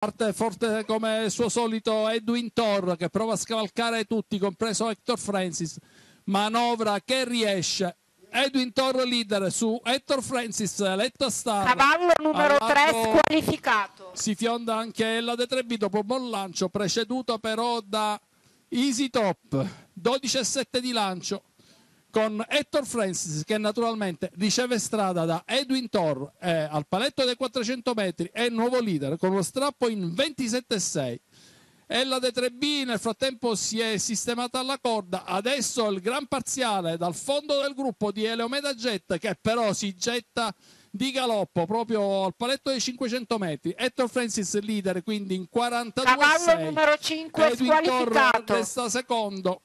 Parte forte come il suo solito Edwin Thor che prova a scavalcare tutti, compreso Hector Francis. Manovra che riesce. Edwin Thor leader su Hector Francis, letto a Star. Cavallo numero 3 squalificato. Si fionda anche la D3B dopo buon lancio, preceduto però da Easy Top. 12 e 7 di lancio con Hector Francis che naturalmente riceve strada da Edwin Thor eh, al paletto dei 400 metri è il nuovo leader con lo strappo in 27,6 e la D3B nel frattempo si è sistemata alla corda adesso il gran parziale dal fondo del gruppo di Eleomeda Jet che però si getta di galoppo proprio al paletto dei 500 metri. Hector Francis leader quindi in 42 cavallo numero 5 Edwin squalificato. Thor resta secondo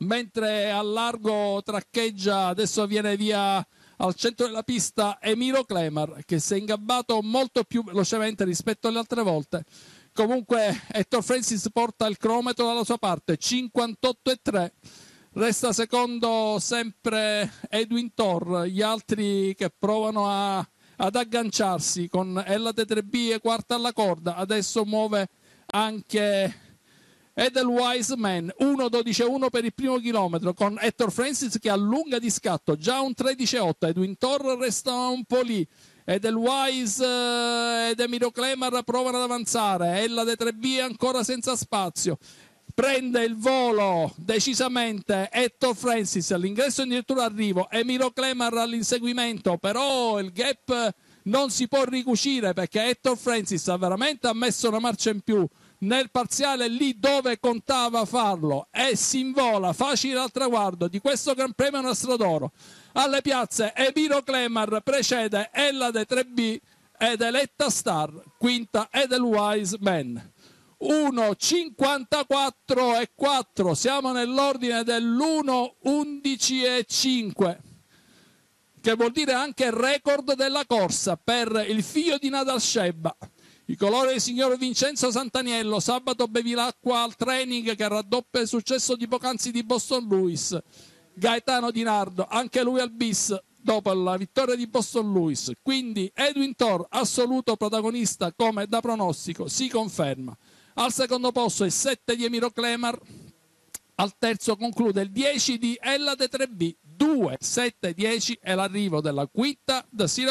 mentre al largo traccheggia, adesso viene via al centro della pista Emiro Clemar che si è ingabbato molto più velocemente rispetto alle altre volte. Comunque Hector Francis porta il cronometro dalla sua parte, 58,3. Resta secondo sempre Edwin Thor, gli altri che provano a, ad agganciarsi con Ella T3B e quarta alla corda. Adesso muove anche Edelweiss Man 1.12.1 per il primo chilometro con Hector Francis che allunga di scatto già un 13.8 Edwin Torre resta un po' lì Edelweiss eh, ed Emilio Clemar provano ad avanzare Ella De 3B ancora senza spazio prende il volo decisamente Ettore Francis all'ingresso addirittura arrivo Emiro Clemar all'inseguimento però il gap non si può ricucire perché Ettore Francis ha veramente messo una marcia in più nel parziale lì dove contava farlo e si invola facile al traguardo di questo Gran Premio Nastro d'Oro Alle piazze Emiro Clemar precede Ella De 3B ed Eletta Star, quinta Edelweiss Men. 1, 54 e 4, siamo nell'ordine dell'1, 11 e 5 che vuol dire anche record della corsa per il figlio di Nadal Sheba i colori del signor Vincenzo Santaniello, sabato bevi l'acqua al training che raddoppia il successo di poc'anzi di Boston Lewis. Gaetano Di Nardo, anche lui al bis dopo la vittoria di Boston Lewis. Quindi Edwin Thor, assoluto protagonista come da pronostico, si conferma. Al secondo posto il 7 di Emiro Clemar, al terzo conclude il 10 di Ella De 3 2, 7, 10 e l'arrivo della quinta da Siracusa.